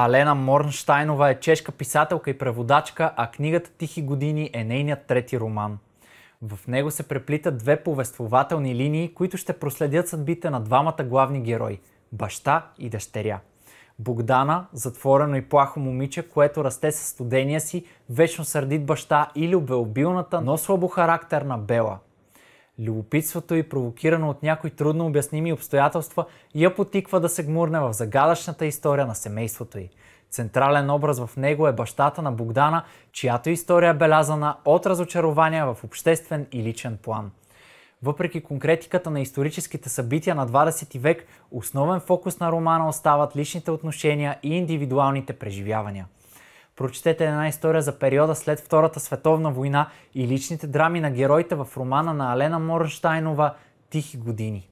Алена Морнштайнова е чешка писателка и преводачка, а книгата Тихи години е нейният трети роман. В него се преплитат две повествователни линии, които ще проследят съдбите на двамата главни герои – баща и дъщеря. Богдана, затворено и плахо момиче, което расте със студения си, вечно сърдит баща и любеобилната, но слабо характерна Бела – Любопитството й, провокирано от някои трудно обясними обстоятелства, я потиква да се гмурне в загадъчната история на семейството й. Централен образ в него е бащата на Богдана, чиято история е белязана от разочарования в обществен и личен план. Въпреки конкретиката на историческите събития на 20 век, основен фокус на романа остават личните отношения и индивидуалните преживявания – Прочетете една история за периода след Втората световна война и личните драми на героите в романа на Алена Морштайнова «Тихи години».